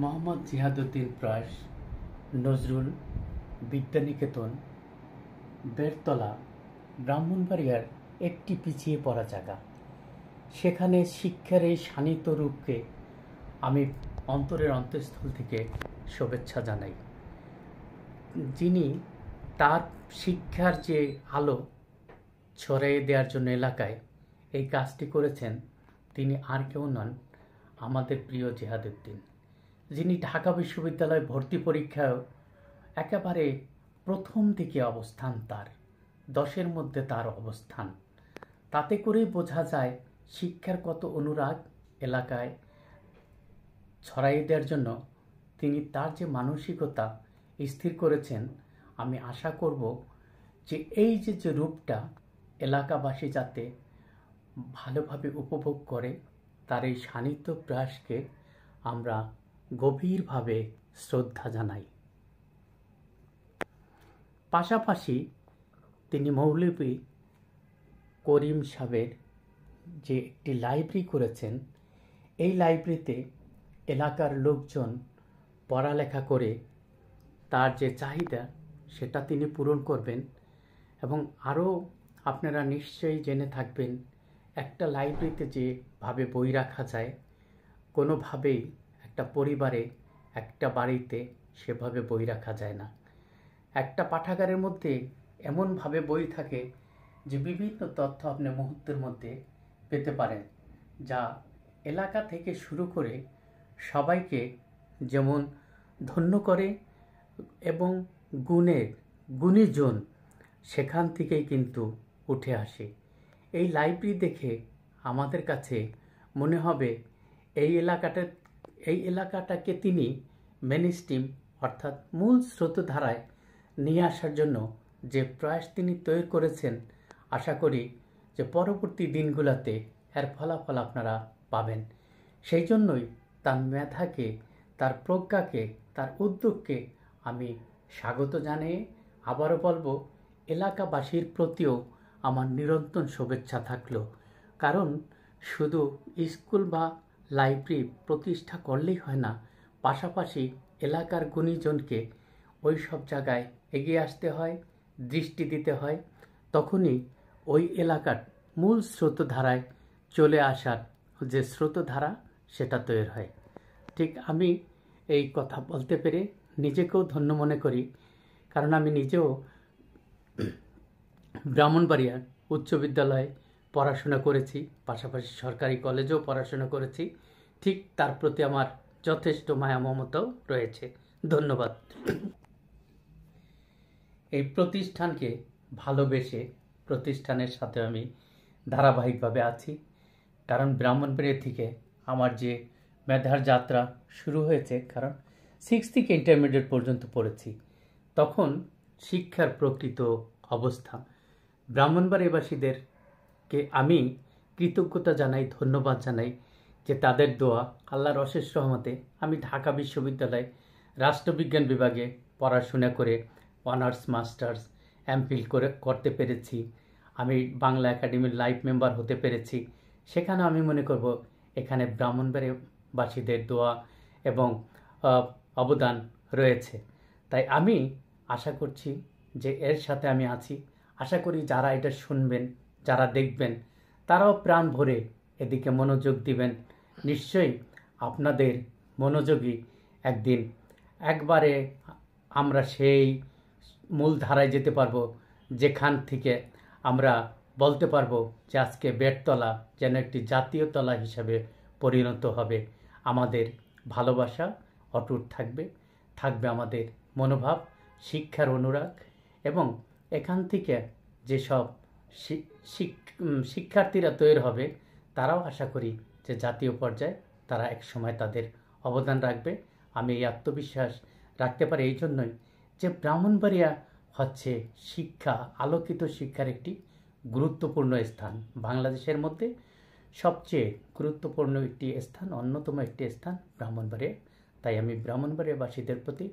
মোহাম্মদ জিহাদুদ্দিন প্রাস নজরুল বিদ্যানিকেতন বেরতলা ব্রাহ্মণবাড়িয়ার একটি পিছিয়ে পড়া জায়গা সেখানে শিক্ষার এই শানিত রূপকে আমি অন্তরের অন্তঃস্থল থেকে শুভেচ্ছা জানাই যিনি তার শিক্ষার যে আলো ছড়িয়ে দেওয়ার জন্য এলাকায় এই কাজটি করেছেন তিনি আর কেউ নন আমাদের প্রিয় জেহাদুদ্দিন যিনি ঢাকা বিশ্ববিদ্যালয় ভর্তি পরীক্ষায় একেবারে প্রথম থেকে অবস্থান তার দশের মধ্যে তার অবস্থান তাতে করেই বোঝা যায় শিক্ষার কত অনুরাগ এলাকায় ছড়াইয়ে দেওয়ার জন্য তিনি তার যে মানসিকতা স্থির করেছেন আমি আশা করব যে এই যে যে রূপটা এলাকাবাসী যাতে ভালোভাবে উপভোগ করে তার এই সানিধ্য প্রয়াসকে আমরা গভীরভাবে শ্রদ্ধা জানাই পাশাপাশি তিনি মৌলবী করিম সাহেবের যে একটি লাইব্রেরি করেছেন এই লাইব্রেরিতে এলাকার লোকজন পড়ালেখা করে তার যে চাহিদা সেটা তিনি পূরণ করবেন এবং আরও আপনারা নিশ্চয়ই জেনে থাকবেন একটা লাইব্রেরিতে যেভাবে বই রাখা যায় কোনোভাবেই একটা পরিবারে একটা বাড়িতে সেভাবে বই রাখা যায় না একটা পাঠাগারের মধ্যে এমনভাবে বই থাকে যে বিভিন্ন তথ্য আপনি মুহূর্তের মধ্যে পেতে পারেন যা এলাকা থেকে শুরু করে সবাইকে যেমন ধন্য করে এবং গুণের গুণীজন সেখান থেকেই কিন্তু উঠে আসে এই লাইব্রেরি দেখে আমাদের কাছে মনে হবে এই এলাকাটার এই এলাকাটাকে তিনি মেন স্টিম অর্থাৎ মূল স্রোতধারায় নিয়ে আসার জন্য যে প্রয়াস তিনি তৈরি করেছেন আশা করি যে পরবর্তী দিনগুলোতে এর ফলাফল আপনারা পাবেন সেই জন্যই তার মেধাকে তার প্রজ্ঞাকে তার উদ্যোগকে আমি স্বাগত জানিয়ে আবারও বলবো এলাকাবাসীর প্রতিও আমার নিরন্তর শুভেচ্ছা থাকলো কারণ শুধু স্কুল বা লাইব্রেরি প্রতিষ্ঠা করলেই হয় না পাশাপাশি এলাকার গুণীজনকে ওই সব জায়গায় এগিয়ে আসতে হয় দৃষ্টি দিতে হয় তখনই ওই এলাকার মূল স্রোতধারায় চলে আসার যে স্রোতধারা সেটা তৈরি হয় ঠিক আমি এই কথা বলতে পেরে নিজেকেও ধন্য মনে করি কারণ আমি নিজেও ব্রাহ্মণবাড়িয়ার উচ্চ বিদ্যালয়ে পড়াশোনা করেছি পাশাপাশি সরকারি কলেজেও পড়াশোনা করেছি ঠিক তার প্রতি আমার যথেষ্ট মায়া মমতাও রয়েছে ধন্যবাদ এই প্রতিষ্ঠানকে ভালোবেসে প্রতিষ্ঠানের সাথে আমি ধারাবাহিকভাবে আছি কারণ ব্রাহ্মণপুরের থেকে আমার যে মেধার যাত্রা শুরু হয়েছে কারণ সিক্স থেকে ইন্টারমিডিয়েট পর্যন্ত পড়েছি তখন শিক্ষার প্রকৃত অবস্থা ব্রাহ্মণবাড়িবাসীদের কে আমি কৃতজ্ঞতা জানাই ধন্যবাদ জানাই যে তাদের দোয়া আল্লাহর অশেষ রহমতে আমি ঢাকা বিশ্ববিদ্যালয়ে রাষ্ট্রবিজ্ঞান বিভাগে পড়াশোনা করে অনার্স মাস্টার্স ফিল করে করতে পেরেছি আমি বাংলা একাডেমির লাইফ মেম্বার হতে পেরেছি সেখানে আমি মনে করব এখানে ব্রাহ্মণবাড়িবাসীদের দোয়া এবং অবদান রয়েছে তাই আমি আশা করছি যে এর সাথে আমি আছি আশা করি যারা এটা শুনবেন যারা দেখবেন তারাও প্রাণ ভরে এদিকে মনোযোগ দিবেন নিশ্চয়ই আপনাদের মনোযোগী একদিন একবারে আমরা সেই মূল ধারায় যেতে পারবো যেখান থেকে আমরা বলতে পারবো যে আজকে বেটতলা যেন একটি জাতীয় তলা হিসাবে পরিণত হবে আমাদের ভালোবাসা অটুট থাকবে থাকবে আমাদের মনোভাব শিক্ষার অনুরাগ এবং এখান থেকে যেসব শিক্ষার্থীরা তৈরি হবে তারাও আশা করি যে জাতীয় পর্যায়ে তারা এক সময় তাদের অবদান রাখবে আমি এই আত্মবিশ্বাস রাখতে পারি এই জন্যই যে ব্রাহ্মণবাড়িয়া হচ্ছে শিক্ষা আলোকিত শিক্ষার একটি গুরুত্বপূর্ণ স্থান বাংলাদেশের মধ্যে সবচেয়ে গুরুত্বপূর্ণ একটি স্থান অন্যতম একটি স্থান ব্রাহ্মণবাড়িয়া তাই আমি ব্রাহ্মণবাড়িয়াবাসীদের প্রতি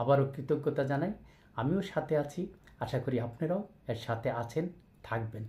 আবারও কৃতজ্ঞতা জানাই আমিও সাথে আছি আশা করি আপনারাও এর সাথে আছেন থাকবেন